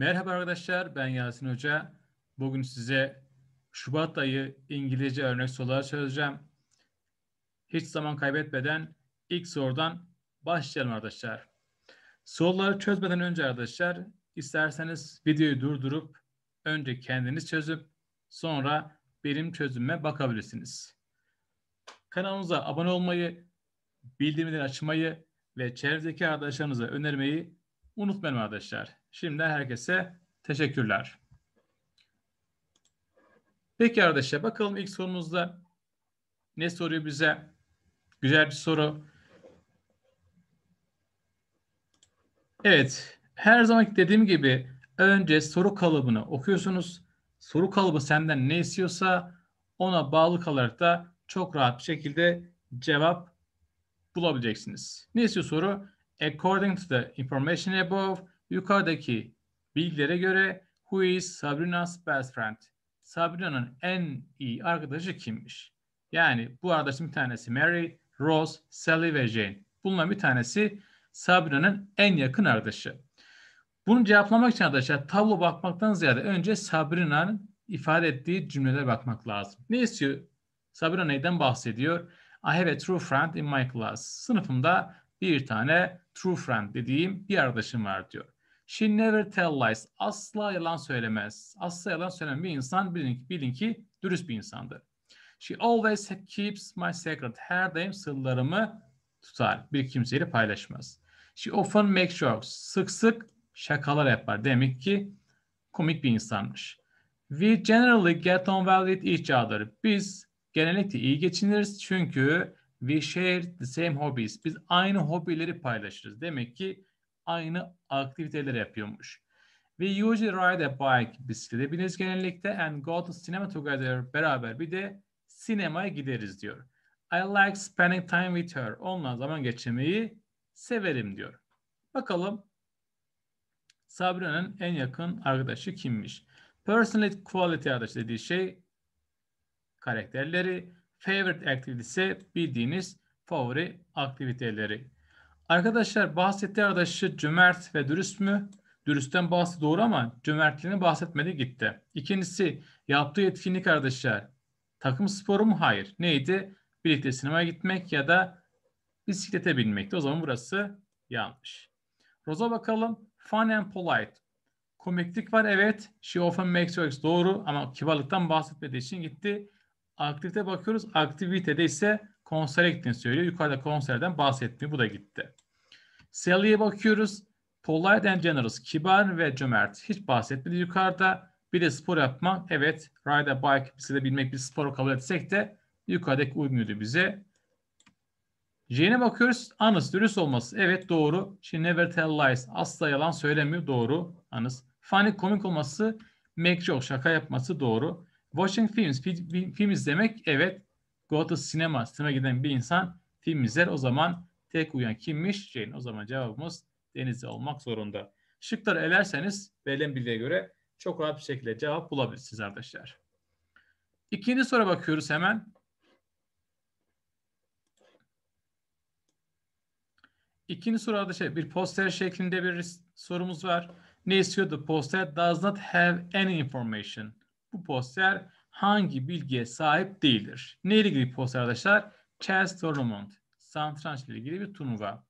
Merhaba arkadaşlar, ben Yasin Hoca. Bugün size Şubat ayı İngilizce örnek soruları çözeceğim. Hiç zaman kaybetmeden ilk sorudan başlayalım arkadaşlar. Soruları çözmeden önce arkadaşlar, isterseniz videoyu durdurup önce kendiniz çözüp sonra benim çözümüme bakabilirsiniz. Kanalımıza abone olmayı, bildirimleri açmayı ve çevredeki arkadaşlarınıza önermeyi unutmayın arkadaşlar. Şimdi herkese teşekkürler. Peki arkadaşlar bakalım ilk sorumuzda ne soruyor bize? Güzel bir soru. Evet, her zaman dediğim gibi önce soru kalıbını okuyorsunuz. Soru kalıbı senden ne istiyorsa ona bağlı kalarak da çok rahat bir şekilde cevap bulabileceksiniz. Ne istiyor soru? According to the information above, Yukarıdaki bilgilere göre who is Sabrina's best friend? Sabrina'nın en iyi arkadaşı kimmiş? Yani bu arkadaşın bir tanesi Mary, Rose, Sally ve Jane. Bunların bir tanesi Sabrina'nın en yakın arkadaşı. Bunu cevaplamak için arkadaşlar tablo bakmaktan ziyade önce Sabrina'nın ifade ettiği cümlelere bakmak lazım. Ne istiyor? Sabrina neyden bahsediyor? I have a true friend in my class. Sınıfımda bir tane true friend dediğim bir arkadaşım var diyor. She never tell lies. Asla yalan söylemez. Asla yalan söyleyen bir insan bilin, ki, bilin ki dürüst bir insandır. She always keeps my secret. Her daim sırlarımı tutar. Bir kimseyle paylaşmaz. She often makes jokes. Sık sık şakalar yapar. Demek ki komik bir insanmış. We generally get on well with each other. Biz genellikle iyi geçiniriz çünkü we share the same hobbies. Biz aynı hobileri paylaşırız. Demek ki aynı aktiviteleri yapıyormuş. We usually ride a bike. Bisiklete bineriz genellikle and go to cinema together. Beraber bir de sinemaya gideriz diyor. I like spending time with her. Onunla zaman geçirmeyi severim diyor. Bakalım Sabrina'nın en yakın arkadaşı kimmiş? Personal quality arkadaşı dediği şey karakterleri. Favorite activity ise bildiğiniz favori aktiviteleri. Arkadaşlar bahsettiği arkadaşı cömert ve dürüst mü? Dürüstten bahsi doğru ama cömertliğini bahsetmedi gitti. İkincisi yaptığı etkinlik arkadaşlar. Takım sporu mu? Hayır. Neydi? Birlikte sinemaya gitmek ya da bisiklete binmekti. O zaman burası yanlış. Rosa bakalım. Fun and polite. Komiklik var evet. She often makes jokes doğru ama kibarlıktan bahsetmediği için gitti. Aktivite bakıyoruz. Aktivitede ise konsere gittiğini söylüyor. Yukarıda konserden bahsetti. Bu da gitti. Sally'e bakıyoruz. Polite and generous, kibar ve cömert. Hiç bahsetmedi yukarıda. Bir de spor yapma. Evet, ride a bike bizi de bilmek bir sporu kabul etsek de yukarıdaki uymuyordu bize. J'ine bakıyoruz. Honest, dürüst olması. Evet, doğru. She never tell lies. Asla yalan söylemiyor. Doğru. Honest. Funny, komik olması. Make joke, şaka yapması. Doğru. Watching films, film, film izlemek. Evet. Go to cinema, sinema giden bir insan film izler. O zaman Tek uyan kimmiş? Jane. O zaman cevabımız Denizli olmak zorunda. Şıkları elerseniz verilen bilgiye göre çok rahat bir şekilde cevap bulabilirsiniz arkadaşlar. İkinci soruya bakıyoruz hemen. İkinci soruda şey, bir poster şeklinde bir sorumuz var. Ne istiyordu? Poster does not have any information. Bu poster hangi bilgiye sahip değildir? Ne ilgili poster arkadaşlar? Chess tournament. Santranç ile ilgili bir turnuva.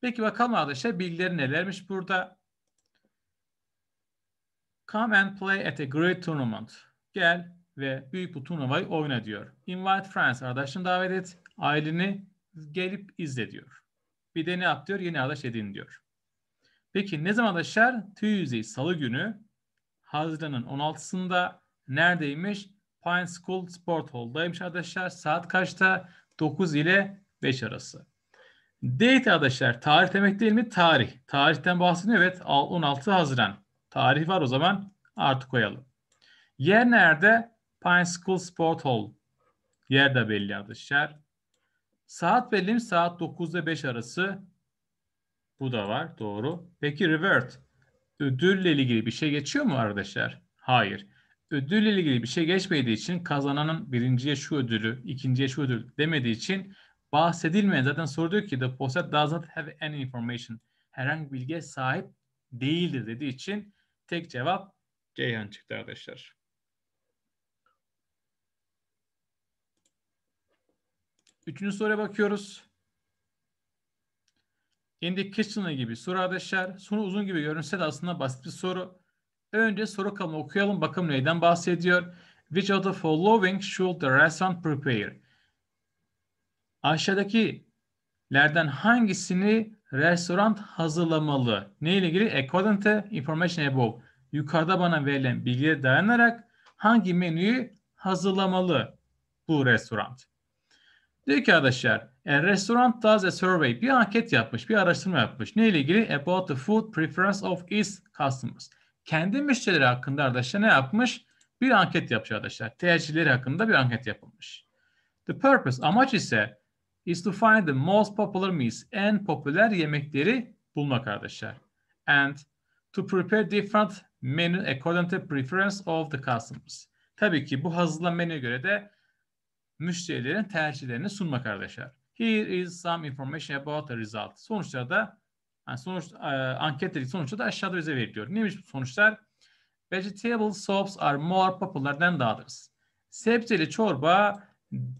Peki bakalım arkadaşlar bilgileri nelermiş burada? Come and play at a great tournament. Gel ve büyük bir turnuvayı oyna diyor. Invite friends arkadaşını davet et. Aileni gelip izle diyor. Bir de ne yap diyor? Yeni arkadaş edin diyor. Peki ne zaman arkadaşlar? Tuesday, salı günü Haziran'ın 16'sında neredeymiş? Pine School Sport Hall'daymış arkadaşlar. Saat kaçta? 9 ile 5 arası. Date arkadaşlar tarih demek değil mi? Tarih. Tarihten bahsediyor. Evet 16 Haziran. Tarih var o zaman artı koyalım. Yer nerede? Pine School Sport Hall. Yer de belli arkadaşlar. Saat belli mi? Saat 9'da 5 arası. Bu da var. Doğru. Peki revert. Ödülle ilgili bir şey geçiyor mu arkadaşlar? Hayır. Ödülle ilgili bir şey geçmediği için kazananın birinciye şu ödülü, ikinciye şu ödül demediği için bahsedilmeyen zaten soru diyor ki the poster does not have any information. Herhangi bilgiye sahip değildir dediği için tek cevap Ceyhan çıktı arkadaşlar. Üçüncü soruya bakıyoruz. Indy Kitchener gibi soru arkadaşlar. Soru uzun gibi görünse de aslında basit bir soru. Önce soru kalını okuyalım. Bakalım neyden bahsediyor. Which of the following should the restaurant prepare? aşağıdakilerden hangisini restoran hazırlamalı? Ne ile ilgili? According to information above. Yukarıda bana verilen bilgiye dayanarak hangi menüyü hazırlamalı bu restoran? Diyor ki arkadaşlar, a restaurant does a survey. Bir anket yapmış, bir araştırma yapmış. Ne ile ilgili? About the food preference of its customers. Kendi müşterileri hakkında arkadaşlar ne yapmış? Bir anket yapmış arkadaşlar. Tercihleri hakkında bir anket yapılmış. The purpose, amaç ise is to find the most popular meals. En popüler yemekleri bulmak arkadaşlar. And to prepare different menu according to preference of the customers. Tabii ki bu hazırlanan menüye göre de müşterilerin tercihlerini sunmak arkadaşlar. Here is some information about the result. Sonuçlar da yani sonuç e, anketlerin sonuçları da aşağıda bize veriliyor. Neymiş bu sonuçlar? Vegetable soups are more popular than the others. Sebzeli çorba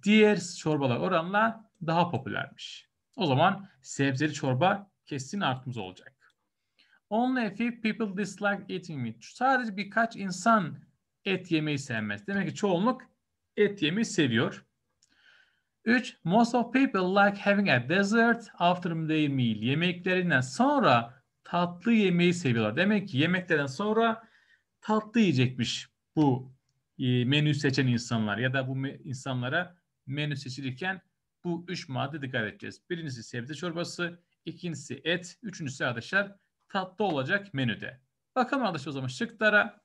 diğer çorbalar oranla daha popülermiş. O zaman sebzeli çorba kesin artımız olacak. Only a few people dislike eating meat. Sadece birkaç insan et yemeyi sevmez. Demek ki çoğunluk et yemeyi seviyor. 3. Most of people like having a dessert after their meal. Yemeklerinden sonra tatlı yemeyi seviyorlar. Demek ki yemeklerden sonra tatlı yiyecekmiş bu e, menü seçen insanlar ya da bu insanlara menü seçilirken bu üç madde dikkat edeceğiz. Birincisi sebze çorbası, ikincisi et, üçüncüsü arkadaşlar tatlı olacak menüde. Bakalım arkadaşlar o zaman şıklara.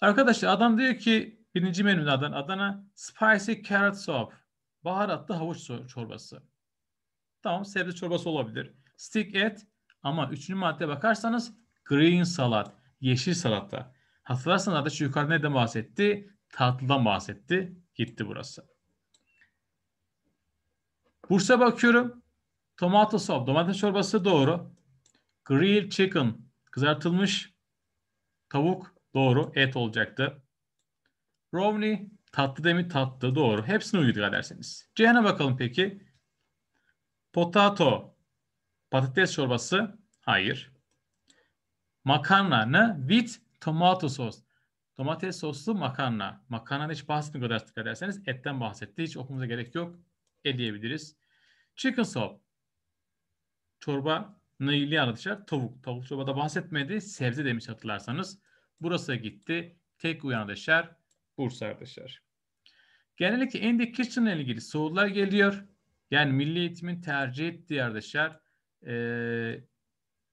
Arkadaşlar adam diyor ki birinci menüde Adana, Adana spicy carrot soup. Baharatlı havuç çorbası. Tamam sebze çorbası olabilir. Stick et ama üçüncü madde bakarsanız green salat. Yeşil salata. Hatırlarsanız arkadaşlar yukarıda neden bahsetti? Tatlıdan bahsetti. Gitti burası. Bursa bakıyorum. Tomato soup, domates çorbası doğru. Grilled chicken, kızartılmış tavuk doğru. Et olacaktı. Romney tatlı demi tatlı doğru. Hepsini uydurga derseniz. Cihan'a bakalım peki. Potato, patates çorbası hayır. Makarna ne? With tomato sauce. Domates soslu makarna. Makarnadan hiç bahsetmiyor kadar derseniz Etten bahsetti. Hiç okumamıza gerek yok. E diyebiliriz. Chicken soup. Çorba neyli anlatacak? Tavuk. Tavuk çorbada bahsetmedi. Sebze demiş hatırlarsanız. Burası gitti. Tek uyan deşer. Bursa arkadaşlar. Genellikle in the kitchen ile ilgili sorular geliyor. Yani milli eğitimin tercih ettiği arkadaşlar e,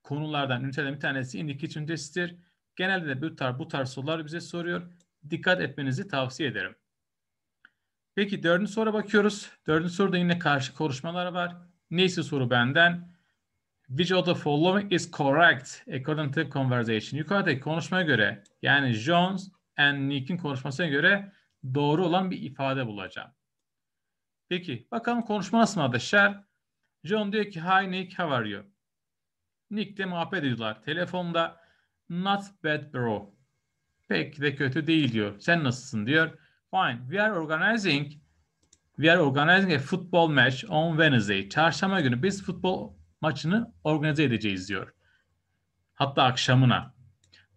konulardan üniteden bir tanesi in the kitchen testidir. Genelde de bu tarz, bu tarz sorular bize soruyor. Dikkat etmenizi tavsiye ederim. Peki dördüncü soruya bakıyoruz. Dördüncü soruda yine karşı konuşmalar var. Neyse soru benden. Which of the following is correct according to the conversation? Yukarıdaki konuşmaya göre yani Jones and Nick'in konuşmasına göre doğru olan bir ifade bulacağım. Peki bakalım konuşma nasıl arkadaşlar? John diyor ki hi Nick how are you? Nick de muhabbet ediyorlar telefonda. Not bad bro. Pek de kötü değil diyor. Sen nasılsın diyor. Fine. We are organizing We are organizing a football match on Wednesday. Çarşamba günü biz futbol maçını organize edeceğiz diyor. Hatta akşamına.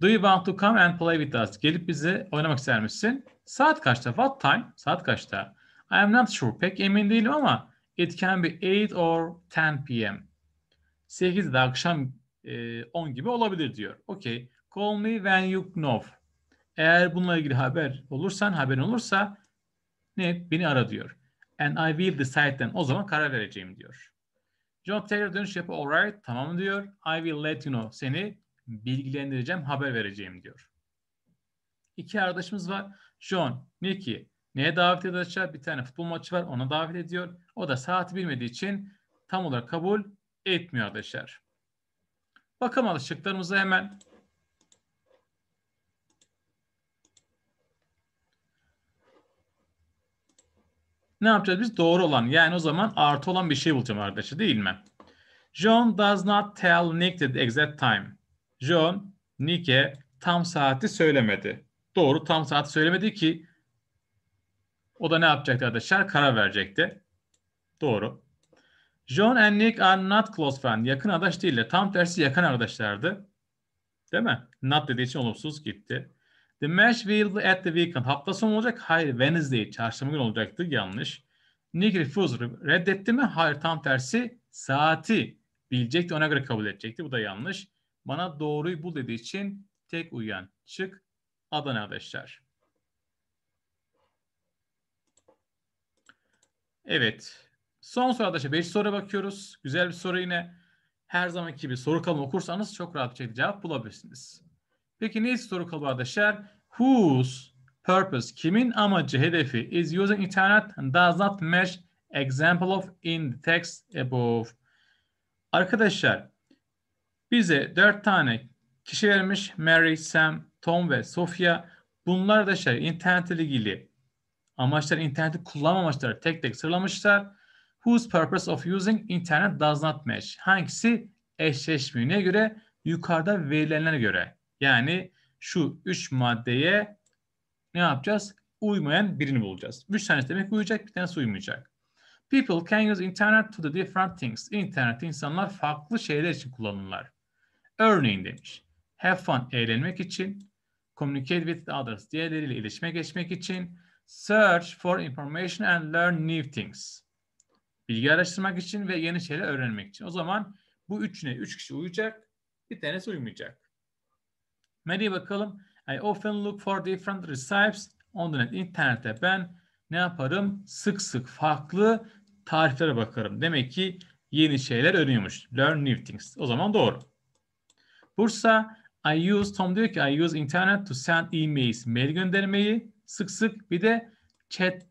Do you want to come and play with us? Gelip bize oynamak ister misin? Saat kaçta? What time? Saat kaçta? I am not sure. Pek emin değilim ama it can be 8 or 10 p.m. 8'de akşam e, 10 gibi olabilir diyor. Okey. Call me when you know. Eğer bununla ilgili haber olursan, haber olursa ne? Beni ara diyor. And I will decide then. O zaman karar vereceğim diyor. John Taylor dönüş yapı alright tamam diyor. I will let you know. Seni bilgilendireceğim, haber vereceğim diyor. İki arkadaşımız var. John, Nicky. Neye davet ediyor? Bir tane futbol maçı var. Ona davet ediyor. O da saati bilmediği için tam olarak kabul etmiyor arkadaşlar. Bakım alışıklarımızı hemen ne yapacağız biz? Doğru olan yani o zaman artı olan bir şey bulacağım arkadaşlar değil mi? John does not tell Nick the exact time. John Nick'e tam saati söylemedi. Doğru tam saati söylemedi ki o da ne yapacaktı arkadaşlar? Karar verecekti. Doğru. John and Nick are not close friends. Yakın arkadaş değiller. Tam tersi yakın arkadaşlardı. Değil mi? Not dediği için olumsuz gitti. The match will be at the weekend. Hafta sonu olacak. Hayır. Wednesday. Çarşamba günü olacaktı. Yanlış. Nick refused. Reddetti mi? Hayır. Tam tersi saati bilecekti. Ona göre kabul edecekti. Bu da yanlış. Bana doğruyu bul dediği için tek uyan çık. Adana arkadaşlar. Evet. Son soru arkadaşlar, beş soruya bakıyoruz. Güzel bir soru yine. Her zamanki gibi soru kalıbı okursanız çok rahat bir şekilde cevap bulabilirsiniz. Peki neyse soru kalıbı arkadaşlar? Whose purpose, kimin amacı, hedefi is using internet and does not match example of in the text above. Arkadaşlar bize dört tane kişi vermiş. Mary, Sam, Tom ve Sofia. Bunlar da şey internetle ilgili amaçlar interneti kullanma amaçları Tek tek sıralamışlar. Whose purpose of using internet does not match. Hangisi eşleşmiyor? Neye göre? Yukarıda verilenlere göre. Yani şu üç maddeye ne yapacağız? Uymayan birini bulacağız. Üç tanesi demek uyacak, bir tanesi uymayacak. People can use internet to do different things. İnternet insanlar farklı şeyler için kullanırlar. Örneğin demiş. Have fun, eğlenmek için. Communicate with others, diğerleriyle iletişime geçmek için. Search for information and learn new things. Bilgi araştırmak için ve yeni şeyler öğrenmek için. O zaman bu üçüne üç kişi uyacak, bir tanesi uymayacak. Hadi bakalım. I often look for different recipes on the net. İnternette ben ne yaparım? Sık sık farklı tariflere bakarım. Demek ki yeni şeyler öğreniyormuş. Learn new things. O zaman doğru. Bursa I use, Tom diyor ki I use internet to send emails. Mail göndermeyi sık sık bir de chat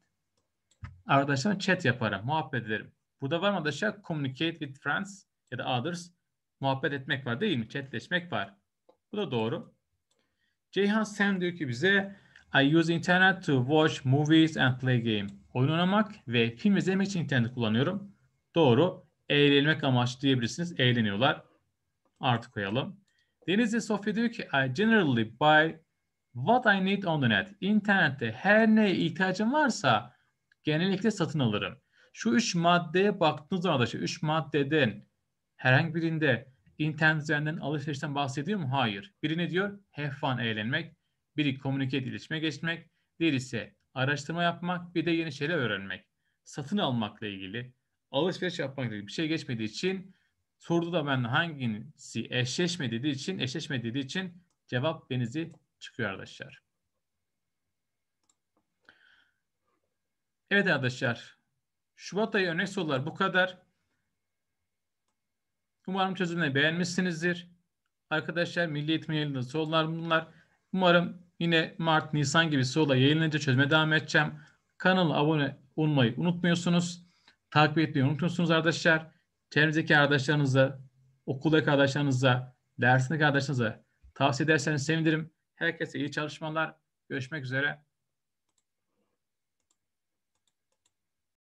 Arkadaşlarım chat yaparım, muhabbet ederim. Bu da var mı arkadaşlar? Communicate with friends ya da others. Muhabbet etmek var değil mi? Chatleşmek var. Bu da doğru. Ceyhan Sen diyor ki bize I use internet to watch movies and play game. Oyun oynamak ve film izlemek için internet kullanıyorum. Doğru. Eğlenmek amaçlı diyebilirsiniz. Eğleniyorlar. Artık koyalım. Denizli Sofya diyor ki I generally buy what I need on the net. İnternette her neye ihtiyacım varsa genellikle satın alırım. Şu üç maddeye baktığınız zaman da şu üç maddeden herhangi birinde internet üzerinden alışverişten bahsediyor mu? Hayır. Birini diyor? Have fun, eğlenmek. Biri communicate, iletişime geçmek. Diğer ise araştırma yapmak. Bir de yeni şeyler öğrenmek. Satın almakla ilgili, alışveriş yapmakla ilgili bir şey geçmediği için sordu da ben hangisi eşleşme dediği için, eşleşme dediği için cevap denizi çıkıyor arkadaşlar. Evet arkadaşlar. Şubat ayı örnek sorular bu kadar. Umarım çözümleri beğenmişsinizdir. Arkadaşlar Milli Eğitim yayınladığı sorular bunlar. Umarım yine Mart, Nisan gibi sorular yayınlanınca çözüme devam edeceğim. Kanala abone olmayı unutmuyorsunuz. Takip etmeyi unutmuyorsunuz arkadaşlar. Çevrenizdeki arkadaşlarınıza, okuldaki arkadaşlarınıza, dersindeki arkadaşlarınıza tavsiye ederseniz sevinirim. Herkese iyi çalışmalar. Görüşmek üzere.